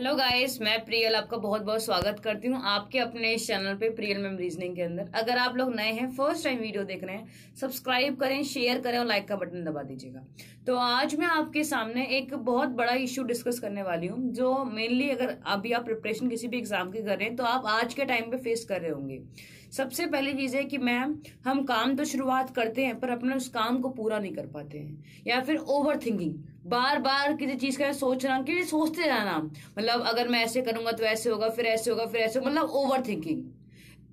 hello guys मैं प्रियल आपका बहुत बहुत स्वागत करती हूँ आपके अपने इस चैनल पे प्रियल मैम रीजनिंग के अंदर अगर आप लोग नए हैं फर्स्ट टाइम वीडियो देख रहे हैं सब्सक्राइब करें शेयर करें और लाइक का बटन दबा दीजिएगा तो आज मैं आपके सामने एक बहुत बड़ा इशू डिस्कस करने वाली हूँ जो मेनली अगर अभी आप प्रिपरेशन किसी भी एग्जाम की कर रहे हैं तो आप आज के टाइम पे फेस कर रहे होंगे सबसे पहली चीज़ है कि मैम हम काम तो शुरुआत करते हैं पर अपने उस काम को पूरा नहीं कर पाते हैं या फिर ओवर थिंकिंग बार बार किसी चीज़ का सोच रहा कि सोचते रहना मतलब अगर मैं ऐसे करूंगा तो ऐसे होगा फिर ऐसे होगा फिर ऐसे होगा मतलब ओवर थिंकिंग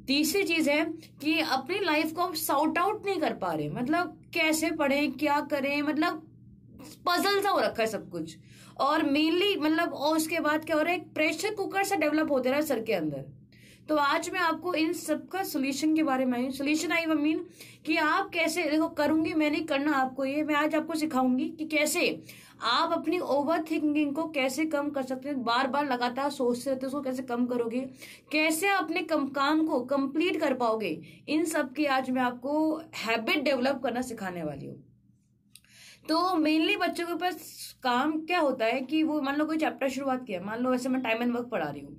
तीसरी चीज है कि अपनी लाइफ को हम सॉर्ट आउट नहीं कर पा रहे मतलब कैसे पढ़ें क्या करें मतलब पजल सा हो रखा है सब कुछ और मेनली मतलब और उसके बाद क्या हो रहा है एक प्रेशर कुकर सा डेवलप होते रहा है सर के अंदर तो आज मैं आपको इन सबका सोल्यूशन के बारे में आई सोल्यूशन आई मीन कि आप कैसे देखो करूंगी मैंने करना आपको ये मैं आज आपको सिखाऊंगी कि कैसे आप अपनी ओवर थिंकिंग को कैसे कम कर सकते हैं बार बार लगातार सोचते रहते हो उसको कैसे कम करोगे कैसे अपने कम काम को कंप्लीट कर पाओगे इन सब की आज मैं आपको हैबिट डेवलप करना सिखाने वाली हूँ तो मेनली बच्चों के पास काम क्या होता है कि वो मान लो कोई चैप्टर शुरुआत किया मान लो वैसे मैं टाइम एंड वर्क पढ़ा रही हूँ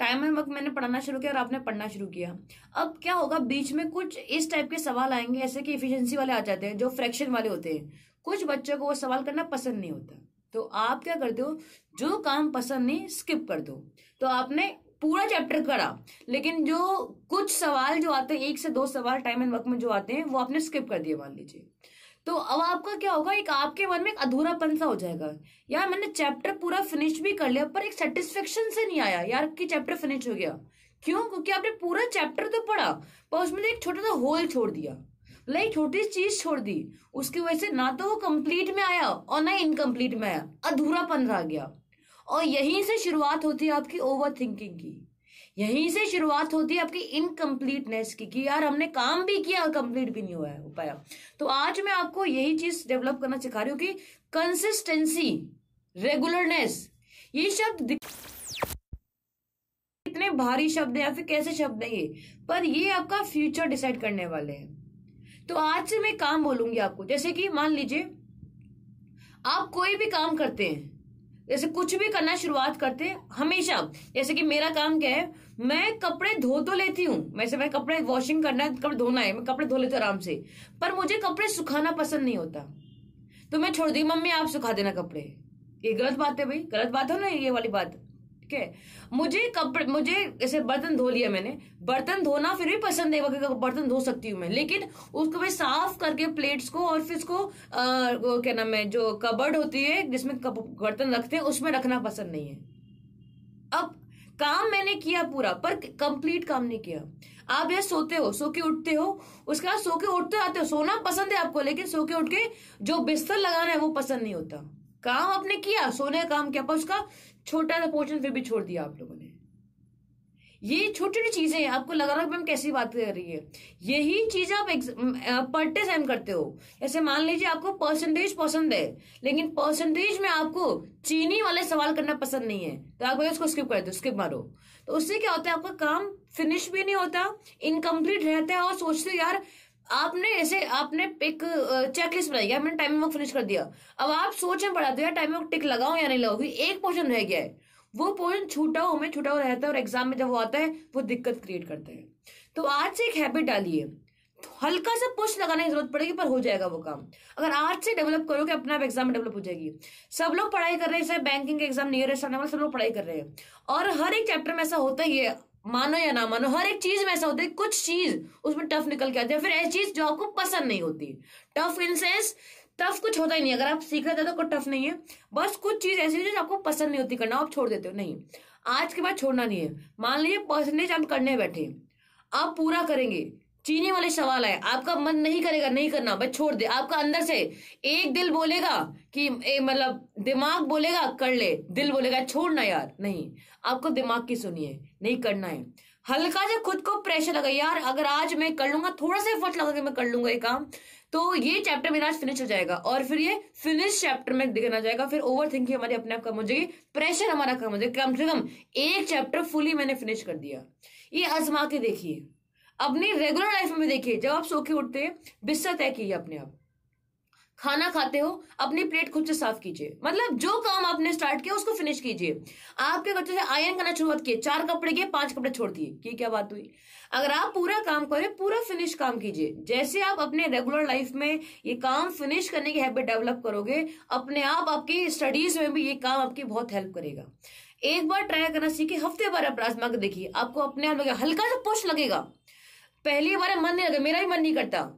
टाइम में वक्त मैंने पढ़ाना शुरू किया और आपने पढ़ना शुरू किया अब क्या होगा बीच में कुछ इस टाइप के सवाल आएंगे ऐसे कि इफिशियंसी वाले आ जाते हैं जो फ्रैक्शन वाले होते हैं कुछ बच्चों को वो सवाल करना पसंद नहीं होता तो आप क्या करते हो जो काम पसंद नहीं स्किप कर दो तो आपने पूरा चैप्टर करा लेकिन जो कुछ सवाल जो आते हैं एक से दो सवाल टाइम एंड वक्त में जो आते हैं वो आपने स्किप कर दिए मान लीजिए तो अब आपका क्या होगा एक आपके मन में एक अधूरापन सा हो जाएगा यार मैंने चैप्टर पूरा फिनिश भी कर लिया पर एक सेटिस्फेक्शन से नहीं आया यार कि चैप्टर फिनिश हो गया क्यों क्योंकि आपने पूरा चैप्टर तो पढ़ा पर उसमें एक छोटा सा होल छोड़ दिया मतलब एक छोटी सी चीज छोड़ दी उसकी वजह से ना तो वो कंप्लीट में आया और ना इनकम्प्लीट में आया अधूरापन रह गया और यहीं से शुरुआत होती है आपकी ओवर थिंकिंग की यहीं से शुरुआत होती है आपकी इनकम्प्लीटनेस की कि यार हमने काम भी किया और कंप्लीट भी नहीं हुआ है उपाय तो आज मैं आपको यही चीज डेवलप करना सिखा रही हूँ कि कंसिस्टेंसी रेगुलरनेस ये शब्द कितने भारी शब्द है या फिर कैसे शब्द है ये पर ये आपका फ्यूचर डिसाइड करने वाले हैं तो आज से मैं काम बोलूंगी आपको जैसे कि मान लीजिए आप कोई भी काम करते हैं जैसे कुछ भी करना शुरुआत करते हमेशा जैसे कि मेरा काम क्या है मैं कपड़े धो तो लेती हूँ वैसे मैं कपड़े वॉशिंग करना है कपड़े धोना है मैं कपड़े धो लेती हूँ आराम से पर मुझे कपड़े सुखाना पसंद नहीं होता तो मैं छोड़ दी मम्मी आप सुखा देना कपड़े ये गलत बात है भाई गलत बात है ना ये वाली बात ठीक है मुझे कपड़े मुझे ऐसे बर्तन धो लिया मैंने बर्तन धोना फिर भी पसंद है क्योंकि बर्तन धो सकती हूँ मैं लेकिन उसको मैं साफ करके प्लेट्स को और फिर उसको क्या नाम है जो कबर्ड होती है जिसमें बर्तन रखते हैं उसमें रखना पसंद नहीं है अब काम मैंने किया पूरा पर कंप्लीट काम नहीं किया आप यह सोते हो सो के उठते हो उसके बाद सो के उठते आते हो सोना पसंद है आपको लेकिन सो के उठ के जो बिस्तर लगाना है वो पसंद नहीं होता काम आपने किया सोने का काम किया पर उसका छोटा सा पोर्शन फिर भी छोड़ दिया आप लोगों ने ये छोटी छोटी चीजें हैं आपको लग रहा है मैम कैसी बात कर रही है यही चीज आप पर टे टाइम करते हो ऐसे मान लीजिए आपको परसेंटेज पसंद है लेकिन परसेंटेज में आपको चीनी वाले सवाल करना पसंद नहीं है तो आप उसको स्किप कर दो स्किप मारो तो उससे क्या होता है आपका काम फिनिश भी नहीं होता इनकम्प्लीट रहता है और सोचते यार आपने ऐसे आपने एक चेक लिस्ट बनाई आपने टाइमिंग वर्क फिनिश कर दिया अब आप सोच में पढ़ा हो तो यार टाइमिंग वर्क टिक लगाओ या नहीं लगाओ एक पोर्शन रह गया है वो पोर्शन छूटा हो में छूटा हो रहता है और एग्जाम में जब वो आता है वो दिक्कत क्रिएट करते हैं तो आज से एक हैबिट डालिए तो हल्का सा पुश लगाने की जरूरत पड़ेगी पर हो जाएगा वो काम अगर आज से डेवलप करोगे अपने आप एग्जाम में डेवलप हो जाएगी सब लोग पढ़ाई कर रहे हैं बैंकिंग के एग्जाम नियर सब लोग पढ़ाई कर रहे हैं और हर एक चैप्टर में ऐसा होता ही है मानो या ना मानो हर एक चीज में ऐसा होता है कुछ चीज उसमें टफ निकल के आती है फिर ऐसी चीज जो आपको पसंद नहीं होती टफ इन सेंस टफ कुछ होता ही नहीं अगर आप सीख रहे तो टफ नहीं है बस कुछ चीज ऐसी जो आपको पसंद नहीं होती करना आप छोड़ देते हो नहीं आज के बाद छोड़ना नहीं है मान लीजिए परसेंटेज आप करने बैठे आप पूरा करेंगे चीनी वाले सवाल है आपका मन नहीं करेगा नहीं करना बस छोड़ दे आपका अंदर से एक दिल बोलेगा कि ए मतलब दिमाग बोलेगा कर ले दिल बोलेगा छोड़ना यार नहीं आपको दिमाग की सुनिए नहीं करना है हल्का जब खुद को प्रेशर लगा यार अगर आज मैं कर लूंगा थोड़ा सा एफर्ट लगा के मैं कर लूंगा ये काम तो ये चैप्टर मेरा आज फिनिश हो जाएगा और फिर ये फिनिश चैप्टर में दिखना जाएगा फिर ओवर थिंकिंग हमारी अपने आप कम हो जाएगी प्रेशर हमारा कम हो जाएगा कम से कम एक चैप्टर फुली मैंने फिनिश कर दिया ये आजमा के देखिए अपनी रेगुलर लाइफ में देखिए जब आप सो के उठते हैं बिस्तर तय कीजिए अपने आप खाना खाते हो अपनी प्लेट खुद से साफ कीजिए मतलब जो काम आपने स्टार्ट किया उसको फिनिश कीजिए आपके बच्चों से आयरन करना शुरुआत किए चार कपड़े के पांच कपड़े छोड़ दिए ये क्या बात हुई अगर आप पूरा काम करें पूरा फिनिश काम कीजिए जैसे आप अपने रेगुलर लाइफ में ये काम फिनिश करने की हैबिट डेवलप करोगे अपने आप आपकी स्टडीज में भी ये काम आपकी बहुत हेल्प करेगा एक बार ट्राई करना सीखे हफ्ते बार आप आजमा देखिए आपको अपने आप लगेगा हल्का सा पुश लगेगा पहली बार मन नहीं लगेगा मेरा भी मन नहीं करता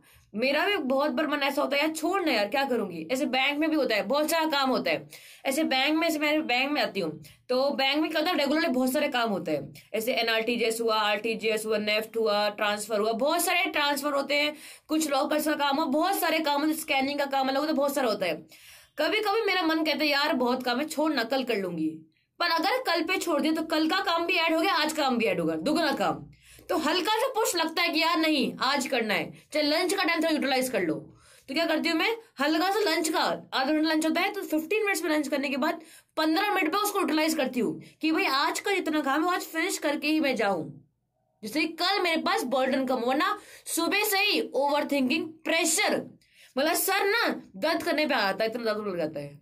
मेरा भी बहुत बार मन ऐसा होता है यार छोड़ ना यार क्या करूंगी ऐसे बैंक में भी होता है बहुत सारा काम होता है ऐसे बैंक में मैं बैंक में आती हूँ तो बैंक में क्या होता है रेगुलरली बहुत सारे काम होते हैं ऐसे एनआरटीजीएस हुआ आरटीजीएस हुआ नेफ्ट e हुआ ट्रांसफर हुआ बहुत सारे ट्रांसफर होते हैं कुछ लॉकर्स का काम हो बहुत सारे काम होते स्कैनिंग का काम अलग होता है बहुत सारा होता है कभी कभी मेरा मन कहता है यार बहुत काम है छोड़ ना कल कर लूंगी पर अगर कल पे छोड़ दिया तो कल का काम भी ऐड हो गया आज काम भी ऐड होगा दुगना काम तो हल्का सा पुश लगता है कि यार नहीं आज करना है चाहे लंच का टाइम थोड़ा यूटिलाइज कर लो तो क्या करती हूँ मैं हल्का सा लंच का आधा घंटा लंच होता है तो फिफ्टीन मिनट्स में लंच करने के बाद पंद्रह मिनट में उसको यूटिलाइज करती हूँ कि भाई आज का जितना काम है आज फिनिश करके ही मैं जाऊं जिससे कल मेरे पास बर्डन कम ना सुबह से ही ओवर थिंकिंग प्रेशर मतलब सर ना दर्द करने पे आता है इतना दर्द लग जाता है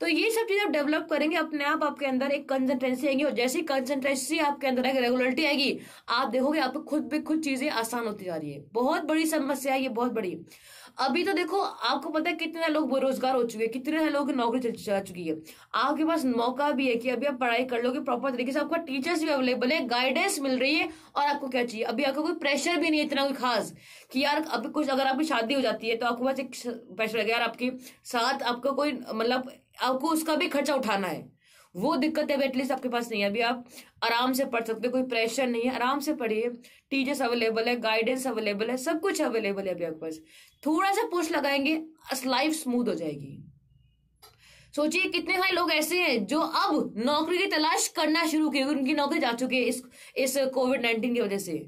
तो ये सब चीज़ आप डेवलप करेंगे अपने आप आपके अंदर एक कंसंट्रेंसी आएगी और जैसी कंसंट्रेंसी आपके अंदर एक रेगुलरिटी आएगी आप देखोगे आप खुद भी खुद चीज़ें आसान होती जा रही है बहुत बड़ी समस्या है ये बहुत बड़ी अभी तो देखो आपको पता है कितने लोग बेरोजगार हो चुके हैं कितने लोगों की नौकरी जा चुकी है आपके पास मौका भी है कि अभी आप पढ़ाई कर लोगे प्रॉपर तरीके से आपका टीचर्स भी अवेलेबल है गाइडेंस मिल रही है और आपको क्या चाहिए अभी आपको कोई प्रेशर भी नहीं है इतना कोई खास कि यार अभी कुछ अगर आपकी शादी हो जाती है तो आपके पास एक प्रेशर है यार आपके साथ आपका कोई मतलब आपको उसका भी खर्चा उठाना है वो दिक्कत है एटलीस्ट आपके पास नहीं है अभी आप आराम से पढ़ सकते हो कोई प्रेशर नहीं है आराम से पढ़िए टीचर्स अवेलेबल है गाइडेंस अवेलेबल है सब कुछ अवेलेबल है अभी आपके पास थोड़ा सा पुश लगाएंगे लाइफ स्मूथ हो जाएगी सोचिए कितने सारे लोग ऐसे हैं जो अब नौकरी की तलाश करना शुरू किए उनकी नौकरी जा चुकी है इस इस कोविड नाइन्टीन की वजह से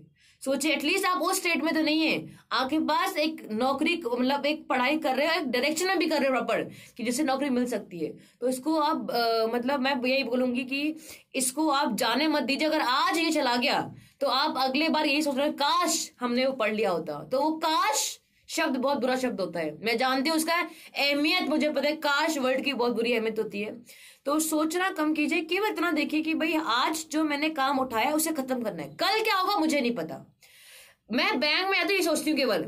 सोचिए एटलीस्ट आप उस स्टेट में तो नहीं है आपके पास एक नौकरी मतलब एक पढ़ाई कर रहे हो एक डायरेक्शन में भी कर रहे हो प्रॉपर कि जिससे नौकरी मिल सकती है तो इसको आप आ, मतलब मैं यही बोलूंगी कि इसको आप जाने मत दीजिए अगर आज ये चला गया तो आप अगले बार यही सोच रहे हो काश हमने वो पढ़ लिया होता तो वो काश शब्द बहुत बुरा शब्द होता है मैं जानती हूँ उसका अहमियत मुझे पता है काश वर्ड की बहुत बुरी अहमियत होती है तो सोचना कम कीजिए केवल इतना देखिए कि भाई आज जो मैंने काम उठाया उसे खत्म करना है कल क्या होगा मुझे नहीं पता मैं बैंक में आती ही सोचती हूँ केवल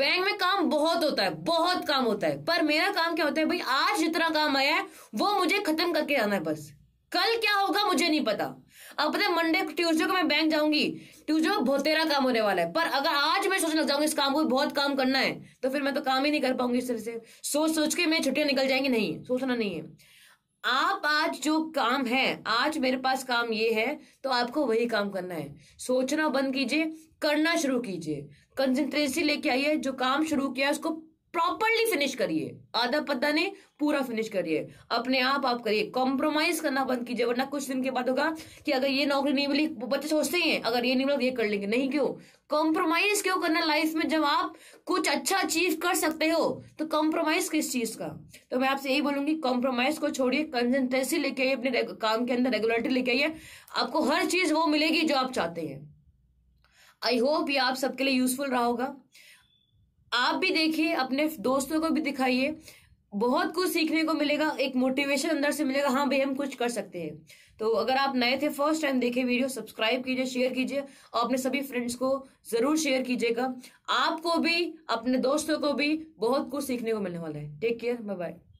बैंक में काम बहुत होता है बहुत काम होता है पर मेरा काम क्या होता है भाई आज जितना काम आया है वो मुझे खत्म करके आना है बस कल क्या होगा मुझे नहीं पता अब पता है मंडे ट्यूजडे को मैं बैंक जाऊंगी ट्यूजडे को बहुत तेरा काम होने वाला है पर अगर आज मैं सोचने लग जाऊंगी इस काम को बहुत काम करना है तो फिर मैं तो काम ही नहीं कर पाऊंगी इस तरह से सोच सोच के मैं छुट्टियां निकल जाएंगी नहीं सोचना नहीं है आप आज जो काम है आज मेरे पास काम ये है तो आपको वही काम करना है सोचना बंद कीजिए करना शुरू कीजिए कंसेंट्रेसी लेके आइए जो काम शुरू किया उसको प्रॉपरली फिनिश करिए आधा पद्धा ने पूरा फिनिश करिए अपने आप आप करिए कॉम्प्रोमाइज करना बंद कीजिए वरना कुछ दिन के बाद होगा कि अगर ये नौकरी नहीं मिली बच्चे सोचते ही हैं अगर ये नहीं मिला तो ये कर लेंगे नहीं क्यों कॉम्प्रोमाइज क्यों करना लाइफ में जब आप कुछ अच्छा अचीव कर सकते हो तो कॉम्प्रोमाइज किस चीज का तो मैं आपसे यही बोलूंगी कॉम्प्रोमाइज को छोड़िए कंसेंट्रेसी लेके आइए अपने काम के अंदर रेगुलरिटी लेके आइए आपको हर चीज वो मिलेगी जो आप चाहते हैं आई होप ये आप सबके लिए यूजफुल रहा होगा आप भी देखिए अपने दोस्तों को भी दिखाइए बहुत कुछ सीखने को मिलेगा एक मोटिवेशन अंदर से मिलेगा हाँ भाई हम कुछ कर सकते हैं तो अगर आप नए थे फर्स्ट टाइम देखे वीडियो सब्सक्राइब कीजिए शेयर कीजिए और अपने सभी फ्रेंड्स को जरूर शेयर कीजिएगा आपको भी अपने दोस्तों को भी बहुत कुछ सीखने को मिलने वाला है टेक केयर बाय बाय